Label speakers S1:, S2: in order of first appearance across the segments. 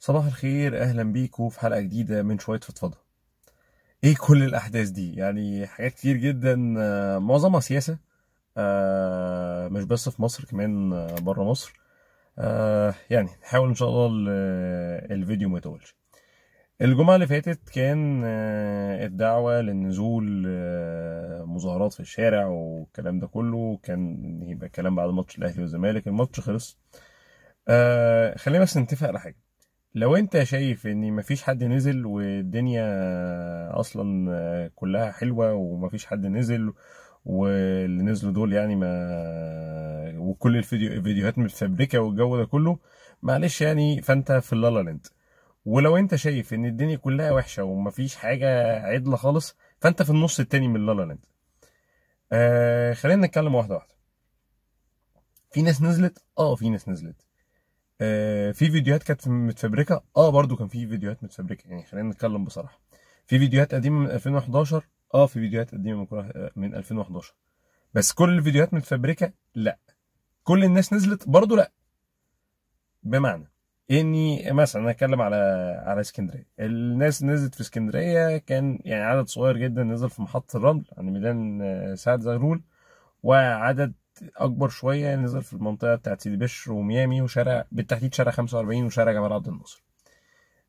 S1: صباح الخير اهلا بيكم في حلقه جديده من شويه فضفضه ايه كل الاحداث دي يعني حاجات كتير جدا آه، معظمها سياسه آه، مش بس في مصر كمان آه، بره مصر يعني نحاول ان شاء الله الفيديو ما يطولش الجمعة اللي فاتت كان الدعوة للنزول مظاهرات في الشارع والكلام ده كله كان يبقى الكلام بعد ماتش الأهلي والزمالك الماتش خلص خلينا بس نتفق على حاجة لو انت شايف ان مفيش حد نزل والدنيا اصلا كلها حلوه ومفيش حد نزل واللي نزلوا دول يعني ما وكل الفيديو الفيديوهات متفبركه والجو ده كله معلش يعني فانت في اللالا لاند ولو انت شايف ان الدنيا كلها وحشه ومفيش حاجه عدله خالص فانت في النص التاني من اللالا لاند آه خلينا نتكلم واحده واحده في ناس نزلت اه في ناس نزلت آه، في فيديوهات كانت متفبركه اه برضو كان في فيديوهات متفبركه يعني خلينا نتكلم بصراحه في فيديوهات قديمه من 2011 اه في فيديوهات قديمه من 2011 بس كل الفيديوهات متفبركه لا كل الناس نزلت برضو لا بمعنى اني مثلا اتكلم على على اسكندريه الناس نزلت في اسكندريه كان يعني عدد صغير جدا نزل في محطه الرمل عند ميدان آه، سعد زغلول وعدد اكبر شويه يعني، نزل في المنطقه بتاعت سيدي بشر وميامي وشارع بالتحديد شارع 45 وشارع جمال عبد الناصر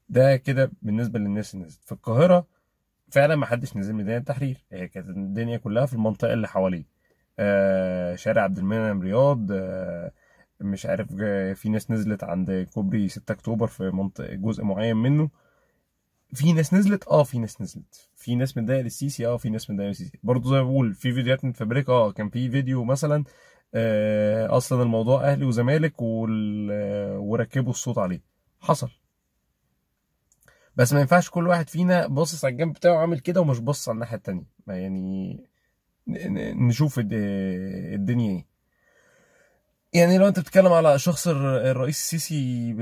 S1: ده كده بالنسبه للناس اللي نزلت في القاهره فعلا ما حدش نزل ميدان التحرير هي كانت الدنيا كلها في المنطقه اللي حواليه آه شارع عبد المنعم رياض آه مش عارف في ناس نزلت عند كوبري 6 اكتوبر في منطقه جزء معين منه في ناس نزلت اه في ناس نزلت في ناس متضايقه للسيسي اه في ناس متضايقه للسيسي برضه زي ما بقول في فيديوهات متفبركه اه كان في فيديو مثلا آه اصلا الموضوع اهلي وزمالك وركبوا الصوت عليه حصل بس ما ينفعش كل واحد فينا باصص على الجنب بتاعه عامل كده ومش باصص على الناحيه التانيه يعني نشوف الدنيا ايه يعني لو انت بتتكلم على شخص الرئيس السيسي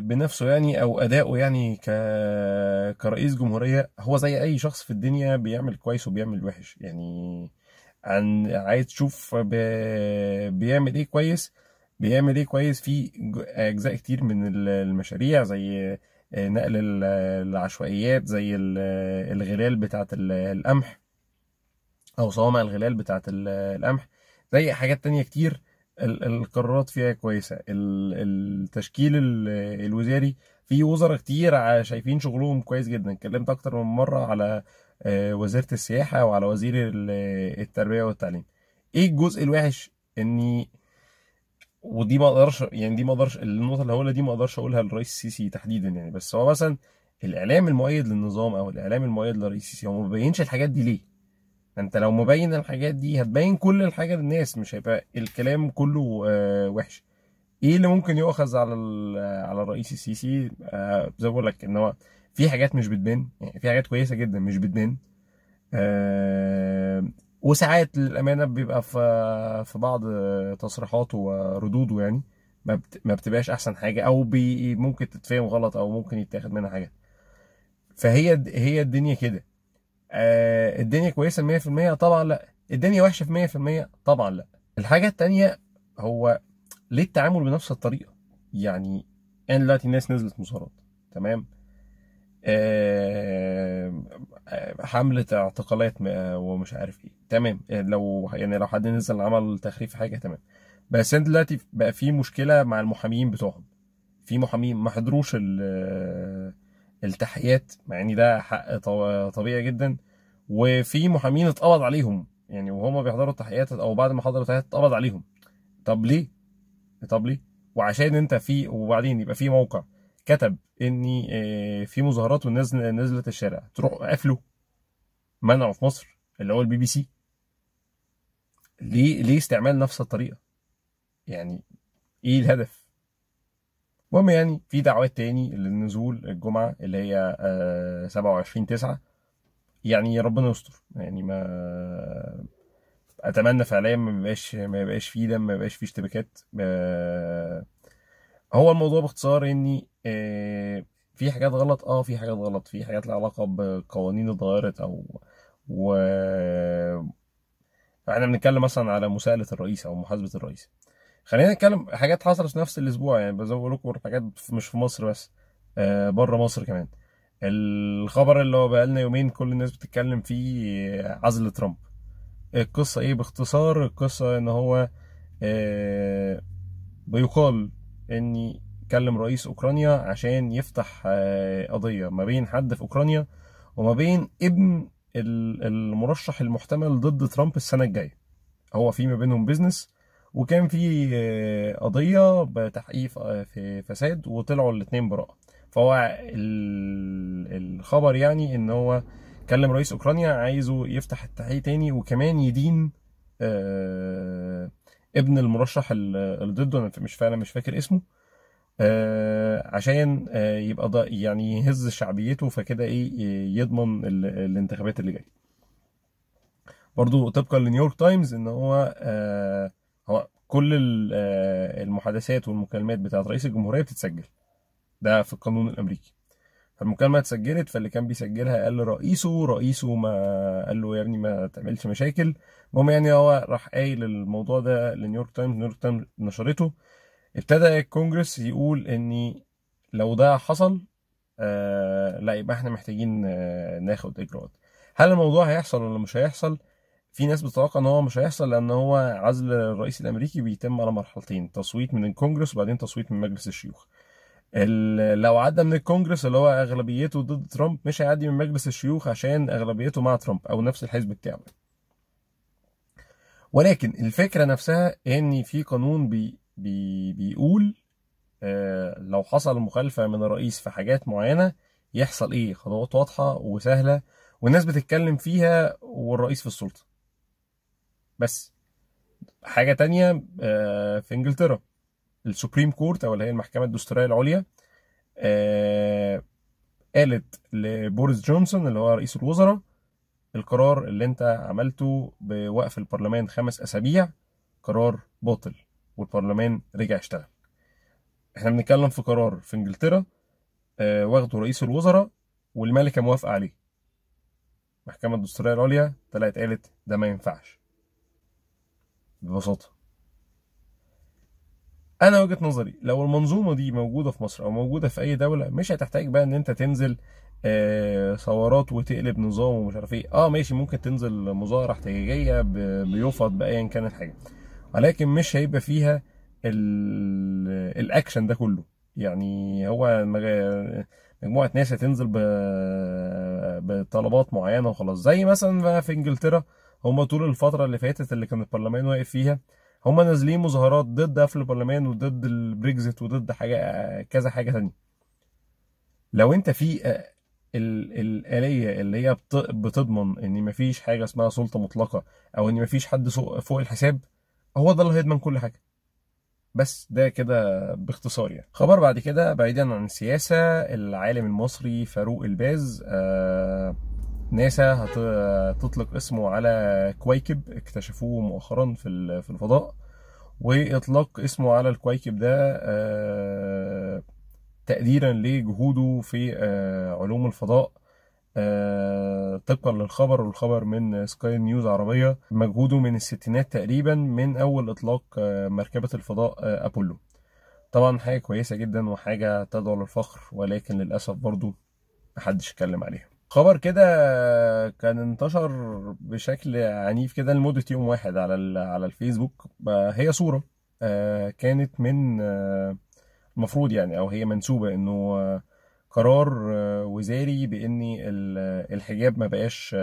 S1: بنفسه يعني او اداؤه يعني ك... كرئيس جمهوريه هو زي اي شخص في الدنيا بيعمل كويس وبيعمل وحش يعني عن عايز تشوف ب... بيعمل ايه كويس بيعمل ايه كويس في اجزاء كتير من المشاريع زي نقل العشوائيات زي الغلال بتاعه القمح او صوامع الغلال بتاعه القمح زي حاجات تانية كتير القرارات فيها كويسه التشكيل الوزاري في وزراء كتير شايفين شغلهم كويس جدا اتكلمت اكتر من مره على آه، وزيره السياحه وعلى وزير التربيه والتعليم ايه الجزء الوحش اني ودي ما اقدرش يعني دي ما اقدرش النقطه اللي هقولها دي ما اقدرش اقولها للرئيس السيسي تحديدا يعني بس هو مثلا الاعلام المؤيد للنظام او الاعلام المؤيد للرئيس السيسي هو ما بيبينش الحاجات دي ليه انت لو مبين الحاجات دي هتبين كل الحاجه للناس مش هيبقى الكلام كله آه، وحش ايه اللي ممكن يؤخذ على على الرئيس السيسي آه، زي ما بقول لك ان هو في حاجات مش بتبان يعني في حاجات كويسه جدا مش بتبان آه، وساعات للامانه بيبقى في في بعض تصريحاته وردوده يعني ما بتبقاش احسن حاجه او ممكن تتفهم غلط او ممكن يتاخد منها حاجه فهي هي الدنيا كده آه الدنيا كويسه 100% طبعا لا الدنيا وحشه في 100% طبعا لا الحاجه الثانيه هو ليه التعامل بنفس الطريقه يعني انا دلوقتي الناس نزلت مظاهرات تمام آه حملة اعتقالات ومش عارف ايه تمام لو يعني لو حد نزل عمل تخريف حاجة تمام بس انت دلوقتي بقى في مشكلة مع المحاميين بتوعهم في محامين ما حضروش التحقيقات مع ان ده حق طبيعي جدا وفي محامين اتقبض عليهم يعني وهما بيحضروا التحقيقات او بعد ما حضروا التحقيقات اتقبض عليهم طب ليه؟ طب ليه؟ وعشان انت في وبعدين يبقى في موقع كتب ان آه، في مظاهرات والناس نزلت الشارع تروح قافله منعه في مصر اللي هو البي بي سي ليه ليه استعمال نفس الطريقه؟ يعني ايه الهدف؟ المهم يعني في دعوات تاني للنزول الجمعة اللي هي آه، سبعة وعشرين تسعة يعني ربنا يستر يعني ما اتمنى فعليا ما يبقاش ما يبقاش فيه دم ما يبقاش فيه اشتباكات هو الموضوع باختصار اني آه، في حاجات غلط اه في حاجات غلط في حاجات لها علاقه بقوانين اتغيرت او و احنا بنتكلم مثلا على مساءله الرئيس او محاسبه الرئيس خلينا نتكلم حاجات حصلت في نفس الاسبوع يعني بزود لكم حاجات مش في مصر بس آه بره مصر كمان الخبر اللي هو بقالنا يومين كل الناس بتتكلم فيه آه، عزل ترامب القصة ايه باختصار القصة ان هو آه بيقال ان كلم رئيس اوكرانيا عشان يفتح آه قضية ما بين حد في اوكرانيا وما بين ابن المرشح المحتمل ضد ترامب السنة الجاية هو في ما بينهم بيزنس وكان في آه، قضية بتحقيق آه، في فساد وطلعوا الاتنين براءة فهو الخبر يعني ان هو كلم رئيس اوكرانيا عايزه يفتح التحقيق تاني وكمان يدين آه، ابن المرشح اللي ضده انا مش فعلا مش فاكر اسمه عشان يبقى ده يعني يهز شعبيته فكده ايه يضمن الانتخابات اللي جايه برضو طبقا لنيويورك تايمز ان هو آه هو كل آه، المحادثات والمكالمات بتاعت رئيس الجمهوريه بتتسجل ده في القانون الامريكي فالمكالمه اتسجلت فاللي كان بيسجلها قال لرئيسه رئيسه ما قال له يا ابني ما تعملش مشاكل المهم يعني هو راح قايل الموضوع ده لنيويورك تايمز نيويورك تايمز نشرته ابتدى الكونجرس يقول ان لو ده حصل آه لا يبقى احنا محتاجين آه ناخد اجراءات هل الموضوع هيحصل ولا مش هيحصل في ناس بتتوقع ان هو مش هيحصل لان هو عزل الرئيس الامريكي بيتم على مرحلتين تصويت من الكونجرس وبعدين تصويت من مجلس الشيوخ لو عدى من الكونجرس اللي هو اغلبيته ضد ترامب مش هيعدي من مجلس الشيوخ عشان اغلبيته مع ترامب او نفس الحزب بتاعه ولكن الفكره نفسها ان في قانون بي بي بيقول آه لو حصل مخالفه من الرئيس في حاجات معينه يحصل ايه خطوات واضحه وسهله والناس بتتكلم فيها والرئيس في السلطه بس حاجه تانية آه، في انجلترا السوبريم كورت او اللي هي المحكمه الدستوريه العليا آه، قالت لبوريس جونسون اللي هو رئيس الوزراء القرار اللي انت عملته بوقف البرلمان خمس اسابيع قرار باطل والبرلمان رجع اشتغل احنا بنتكلم في قرار في انجلترا آه، واخده رئيس الوزراء والملكه موافقه عليه المحكمه الدستوريه العليا طلعت قالت ده ما ينفعش ببساطه انا وجهه نظري لو المنظومه دي موجوده في مصر او موجوده في اي دوله مش هتحتاج بقى ان انت تنزل آه ثورات وتقلب نظام ومش عارف ايه اه ماشي ممكن تنزل مظاهره احتجاجيه بيفض بايا كان الحاجه ولكن مش هيبقى فيها الاكشن ده كله يعني هو مجموعه ناس هتنزل بطلبات معينه وخلاص زي مثلا في انجلترا هم طول الفتره اللي فاتت اللي كان البرلمان واقف فيها هم نازلين مظاهرات ضد قفل البرلمان وضد البريكزت وضد حاجه كذا حاجه تانية لو انت في آه، الآلية اللي هي بتضمن ان مفيش حاجة اسمها سلطة مطلقة او ان مفيش حد فوق الحساب هو ده اللي هيضمن كل حاجة بس ده كده باختصار يعني خبر بعد كده بعيدا عن السياسة العالم المصري فاروق الباز آه ناسا هتطلق اسمه على كويكب اكتشفوه مؤخرا في في الفضاء واطلاق اسمه على الكويكب ده آه، تقديرا لجهوده في آه، علوم الفضاء آه، طبقا للخبر والخبر من سكاي نيوز عربية مجهوده من الستينات تقريبا من أول إطلاق مركبة الفضاء أبولو طبعا حاجة كويسة جدا وحاجة تدعو للفخر ولكن للأسف برضو محدش اتكلم عليها خبر كده كان انتشر بشكل عنيف كده لمدة يوم واحد على على الفيسبوك آه، هي صورة آه، كانت من آه، المفروض يعني او هي منسوبة انه قرار وزاري بان الحجاب ما بقاش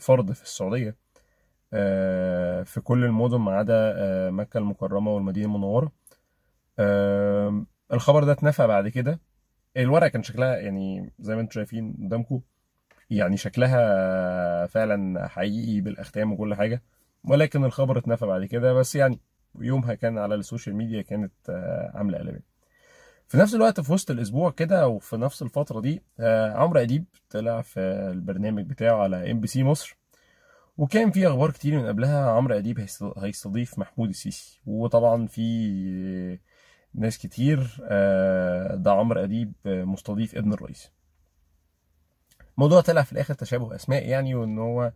S1: فرض في السعودية في كل المدن ما عدا مكة المكرمة والمدينة المنورة الخبر ده اتنفى بعد كده الورقة كان شكلها يعني زي ما انتم شايفين قدامكم يعني شكلها فعلا حقيقي بالاختام وكل حاجه ولكن الخبر اتنفى بعد كده بس يعني يومها كان على السوشيال ميديا كانت آه، عامله قلبان في نفس الوقت في وسط الاسبوع كده وفي نفس الفتره دي آه، عمرو اديب طلع في البرنامج بتاعه على ام بي سي مصر وكان في اخبار كتير من قبلها عمرو اديب هيستضيف محمود السيسي وطبعا في ناس كتير آه، ده عمرو اديب مستضيف ابن الرئيس الموضوع طلع في الاخر تشابه اسماء يعني وان هو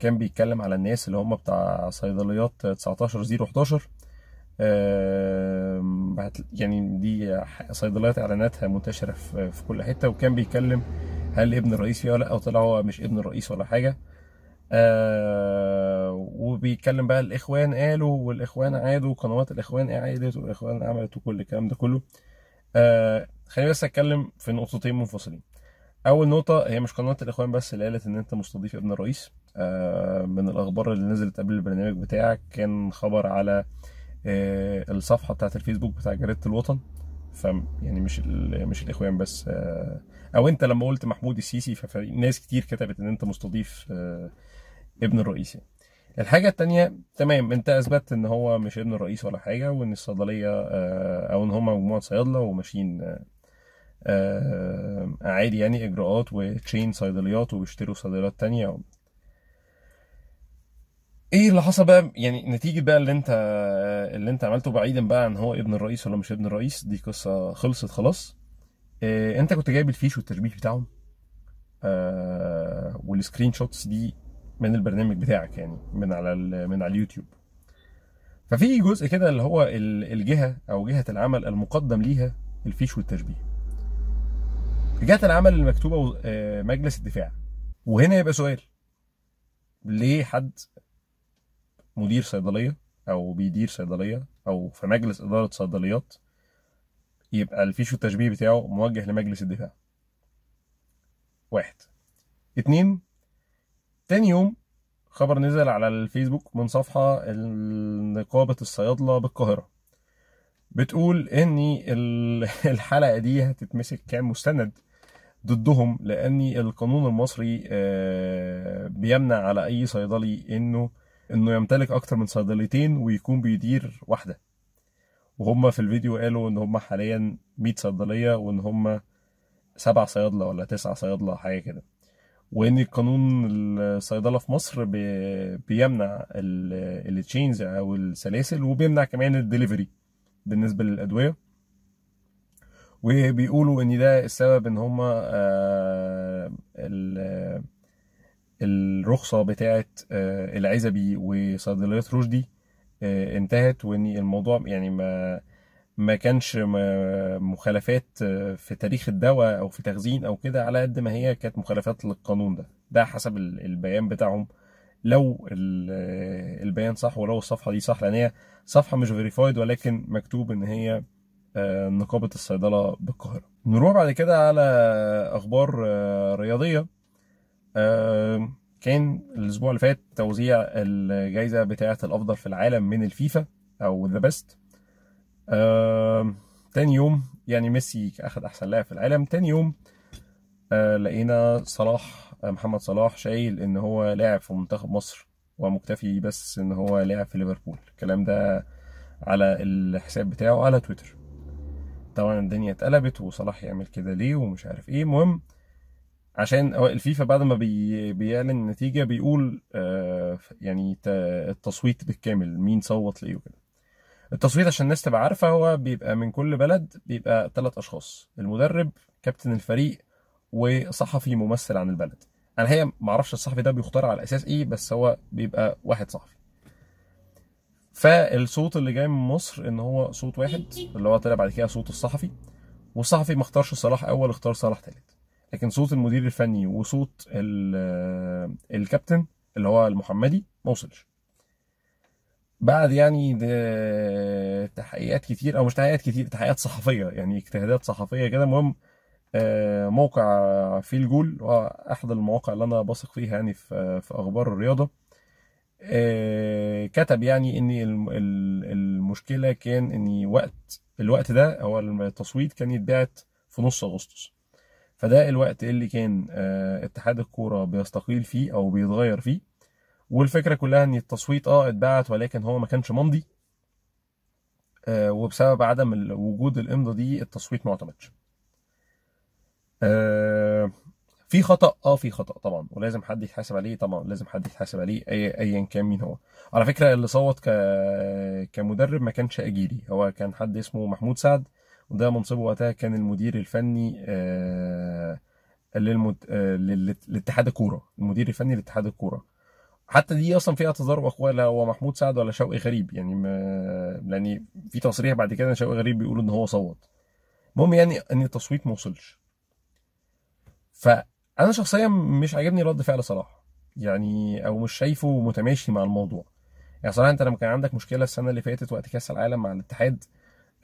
S1: كان بيتكلم على الناس اللي هم بتاع صيدليات 19 زيرو 11 يعني دي صيدليات اعلاناتها منتشره في كل حته وكان بيتكلم هل ابن الرئيس فيها ولا لا وطلع هو مش ابن الرئيس ولا حاجه آه، وبيتكلم بقى الاخوان قالوا والاخوان عادوا قنوات الاخوان اعادت والاخوان عملت وكل الكلام ده كله آه خليني بس اتكلم في نقطتين منفصلين اول نقطه هي مش قناه الاخوان بس اللي قالت ان انت مستضيف ابن الرئيس آه، من الاخبار اللي نزلت قبل البرنامج بتاعك كان خبر على آه، الصفحه بتاعه الفيسبوك بتاع جريده الوطن ف يعني مش مش الاخوان بس آه، او انت لما قلت محمود السيسي فناس كتير كتبت ان انت مستضيف ابن الرئيس يعني. الحاجة التانية تمام انت اثبتت ان هو مش ابن الرئيس ولا حاجة وان الصيدلية او ان هما مجموعة صيادلة وماشيين آه، آه، عادي يعني اجراءات وتشين صيدليات وبيشتروا صيدليات تانية ايه اللي حصل بقى يعني نتيجه بقى اللي انت اللي انت عملته بعيدا بقى عن هو ابن الرئيس ولا مش ابن الرئيس دي قصه خلصت خلاص إيه انت كنت جايب الفيش والتشبيه بتاعهم آه والسكرين شوتس دي من البرنامج بتاعك يعني من على من على اليوتيوب ففي جزء كده اللي هو الجهه او جهه العمل المقدم ليها الفيش والتشبيه جهه العمل المكتوبه آه، مجلس الدفاع وهنا يبقى سؤال ليه حد مدير صيدليه او بيدير صيدليه او في مجلس اداره صيدليات يبقى الفيش والتشبيه بتاعه موجه لمجلس الدفاع واحد اتنين تاني يوم خبر نزل على الفيسبوك من صفحة نقابة الصيادلة بالقاهرة بتقول ان الحلقة دي هتتمسك كمستند ضدهم لان القانون المصري آه، بيمنع على اي صيدلي انه انه يمتلك اكتر من صيدليتين ويكون بيدير واحده وهم في الفيديو قالوا ان هم حاليا 100 صيدليه وان هم سبع صيادله ولا تسع صيادله حاجه كده وان القانون الصيدله في مصر بيمنع التشينز او السلاسل وبيمنع كمان الدليفري بالنسبه للادويه وبيقولوا ان ده السبب ان هما آه، الرخصه بتاعه آه، العزبي وصيدليه رشدي آه، انتهت وان الموضوع يعني ما ما كانش مخالفات في تاريخ الدواء او في تخزين او كده على قد ما هي كانت مخالفات للقانون ده ده حسب البيان بتاعهم لو البيان صح ولو الصفحه دي صح لان هي صفحه مش فيريفايد ولكن مكتوب ان هي آه، نقابه الصيدله بالقاهره نروح بعد كده على اخبار آه، رياضيه آه، كان الاسبوع اللي فات توزيع الجائزه بتاعه الافضل في العالم من الفيفا او ذا بيست تاني يوم يعني ميسي اخد احسن لاعب في العالم تاني يوم لقينا صلاح محمد صلاح شايل ان هو لاعب في منتخب مصر ومكتفي بس ان هو لاعب في ليفربول الكلام ده على الحساب بتاعه على تويتر طبعا الدنيا اتقلبت وصلاح يعمل كده ليه ومش عارف ايه المهم عشان الفيفا بعد ما بي... بيعلن النتيجه بيقول آه يعني التصويت بالكامل مين صوت لايه وكده التصويت عشان الناس تبقى عارفه هو بيبقى من كل بلد بيبقى ثلاث اشخاص المدرب كابتن الفريق وصحفي ممثل عن البلد انا هي معرفش الصحفي ده بيختار على اساس ايه بس هو بيبقى واحد صحفي فالصوت اللي جاي من مصر ان هو صوت واحد اللي هو طلع بعد كده صوت الصحفي والصحفي ما اختارش صلاح اول اختار صلاح ثالث لكن صوت المدير الفني وصوت آه، الكابتن اللي هو المحمدي ما وصلش بعد يعني تحقيقات كتير او مش تحقيقات كتير تحقيقات صحفيه يعني اجتهادات صحفيه كده المهم آه، موقع في الجول هو احد المواقع اللي انا بثق فيها يعني في آه، اخبار الرياضه آه، كتب يعني ان المشكله كان ان وقت الوقت ده هو التصويت كان يتبعت في نص اغسطس فده الوقت اللي كان آه، اتحاد الكوره بيستقيل فيه او بيتغير فيه والفكره كلها ان التصويت اه اتبعت ولكن هو ما كانش ممضي آه، وبسبب عدم وجود الامضه دي التصويت ما اعتمدش في خطا اه في خطا طبعا ولازم حد يتحاسب عليه طبعا لازم حد يتحاسب عليه اي ايا كان مين هو على فكره اللي صوت ك... كمدرب ما كانش اجيري هو كان حد اسمه محمود سعد وده منصبه وقتها كان المدير الفني آه للمد... آه للاتحاد الكوره المدير الفني لاتحاد الكوره حتى دي اصلا فيها تضارب واخوه لا هو محمود سعد ولا شوقي غريب يعني ما... لان في تصريح بعد كده شوقي غريب بيقول ان هو صوت المهم يعني ان التصويت ما وصلش ف انا شخصيا مش عاجبني رد فعل صلاح يعني او مش شايفه متماشي مع الموضوع يعني صراحه انت لما كان عندك مشكله السنه اللي فاتت وقت كاس العالم مع الاتحاد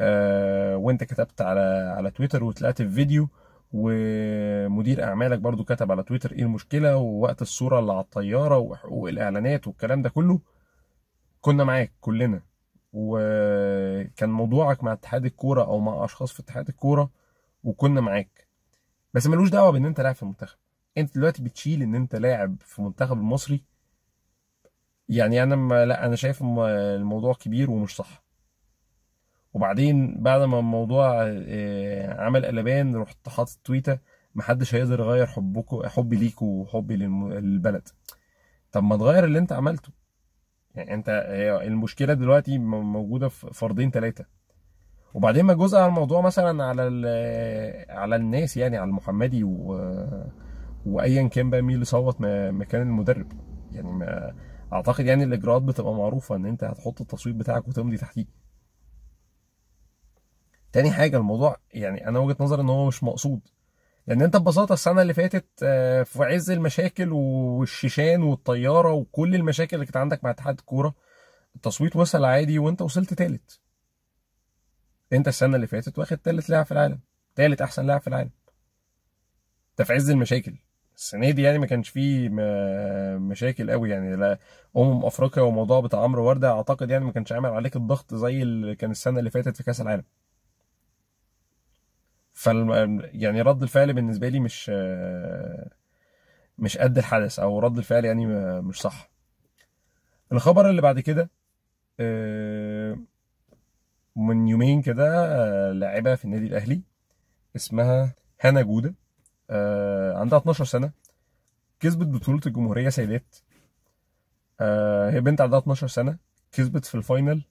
S1: آه وانت كتبت على على تويتر وطلعت في فيديو ومدير اعمالك برضو كتب على تويتر ايه المشكله ووقت الصوره اللي على الطياره وحقوق الاعلانات والكلام ده كله كنا معاك كلنا وكان موضوعك مع اتحاد الكوره او مع اشخاص في اتحاد الكوره وكنا معاك بس ملوش دعوه بان انت لاعب في المنتخب انت دلوقتي بتشيل ان انت لاعب في المنتخب المصري يعني انا ما لا انا شايف الموضوع كبير ومش صح وبعدين بعد ما الموضوع آه، عمل قلبان رحت حاطط تويته محدش هيقدر يغير حبكو حبي ليكو وحبي للبلد طب ما تغير اللي انت عملته يعني انت آه، المشكله دلوقتي موجوده في فرضين ثلاثه وبعدين ما جزء على الموضوع مثلا على على الناس يعني على المحمدي و وايا كان بقى مين اللي صوت مكان المدرب يعني ما اعتقد يعني الاجراءات بتبقى معروفه ان انت هتحط التصويت بتاعك وتمضي تحتيه تاني حاجه الموضوع يعني انا وجهه نظري ان هو مش مقصود لان انت ببساطه السنه اللي فاتت آه، في عز المشاكل والشيشان والطياره وكل المشاكل اللي كانت عندك مع اتحاد الكوره التصويت وصل عادي وانت وصلت تالت انت السنه اللي فاتت واخد تالت لاعب في العالم تالت احسن لاعب في العالم أنت في عز المشاكل السنه دي يعني ما كانش فيه مشاكل قوي يعني لا امم افريقيا وموضوع بتاع عمرو ورده اعتقد يعني ما كانش عامل عليك الضغط زي اللي كان السنه اللي فاتت في كاس العالم فال يعني رد الفعل بالنسبه لي مش مش قد الحدث او رد الفعل يعني مش صح الخبر اللي بعد كده آه، من يومين كده آه، لاعبه في النادي الاهلي اسمها هنا جوده آه، عندها 12 سنه كسبت بطوله الجمهوريه سيدات آه، هي بنت عندها 12 سنه كسبت في الفاينل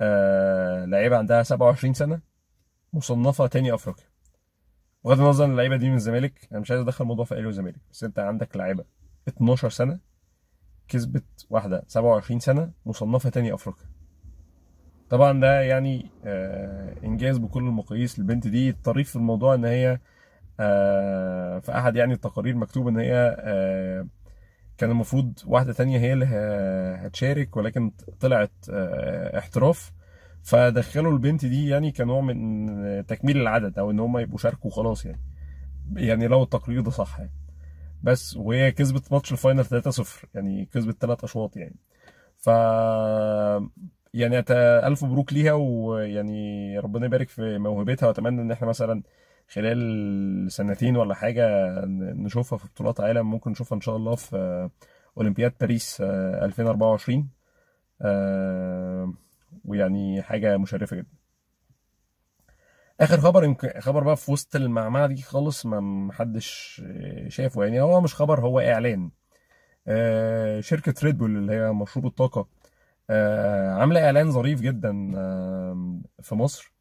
S1: آه، لعيبه عندها 27 سنه مصنفه تاني افريقيا بغض النظر عن اللعيبه دي من الزمالك انا مش عايز ادخل موضوع في اهلي وزمالك بس انت عندك لعيبه 12 سنه كسبت واحده 27 سنه مصنفه تاني افريقيا طبعا ده يعني انجاز بكل المقاييس البنت دي الطريف في الموضوع ان هي آه، في احد يعني التقارير مكتوب ان هي آه، كان المفروض واحده تانية هي اللي هتشارك ولكن طلعت آه، احتراف فدخلوا البنت دي يعني كنوع من تكميل العدد او ان هم يبقوا شاركوا خلاص يعني يعني لو التقرير ده صح يعني بس وهي كسبت ماتش الفاينل 3-0 يعني كسبت ثلاث اشواط يعني ف يعني الف مبروك ليها ويعني ربنا يبارك في موهبتها واتمنى ان احنا مثلا خلال سنتين ولا حاجه نشوفها في بطولات عالم ممكن نشوفها ان شاء الله في آه، اولمبياد باريس 2024 آه، آه، ويعني حاجه مشرفه جدا اخر خبر يمكن خبر بقى في وسط المعمعه دي خالص ما محدش شافه يعني هو مش خبر هو اعلان شركه ريد بول اللي هي مشروب الطاقه عامله اعلان ظريف جدا في مصر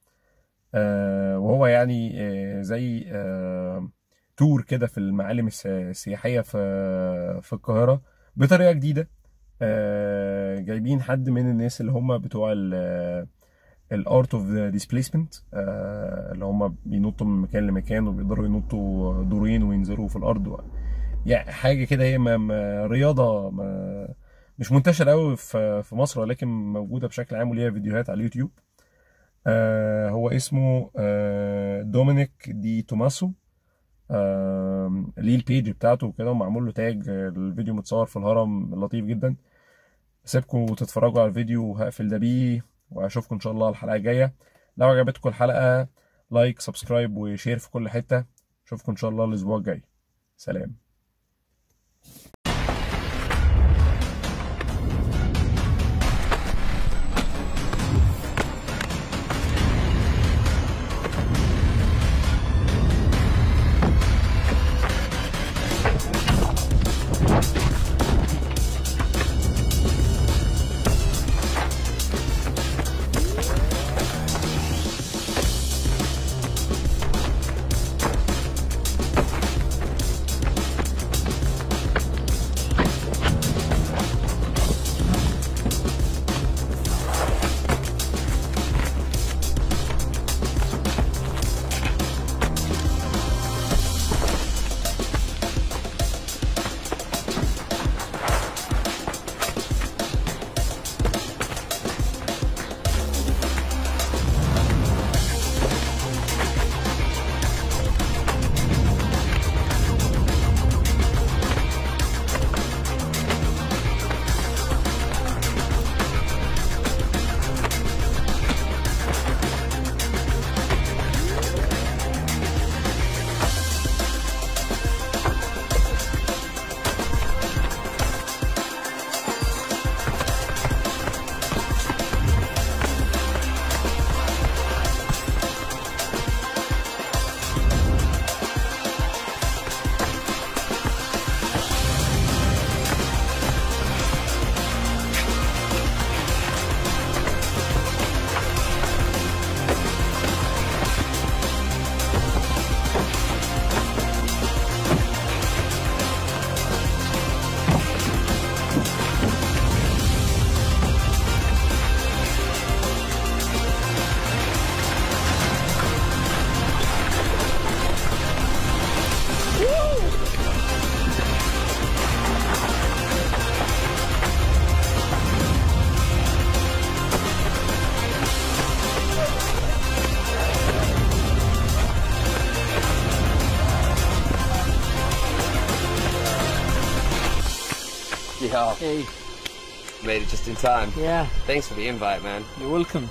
S1: آه، وهو يعني آه، زي تور آه، كده في المعالم السياحيه في في القاهره بطريقه جديده جايبين حد من الناس اللي هم بتوع الارت اوف ديسبيسمنت اللي هم بينطوا من مكان لمكان وبيقدروا ينطوا دورين وينزلوا في الارض يعني حاجه كده هي رياضه ما مش منتشر قوي في مصر ولكن موجوده بشكل عام وليها فيديوهات على اليوتيوب آه، هو اسمه آه، دومينيك دي توماسو ليه البيج بتاعته وكده ومعمول له تاج الفيديو متصور في الهرم لطيف جدا سيبكم وتتفرجوا على الفيديو وهقفل ده بيه واشوفكم ان شاء الله الحلقه الجايه لو عجبتكم الحلقه لايك سبسكرايب وشير في كل حته اشوفكم ان شاء الله الاسبوع الجاي سلام Hey. Made it just in time. Yeah. Thanks for the invite, man. You're welcome.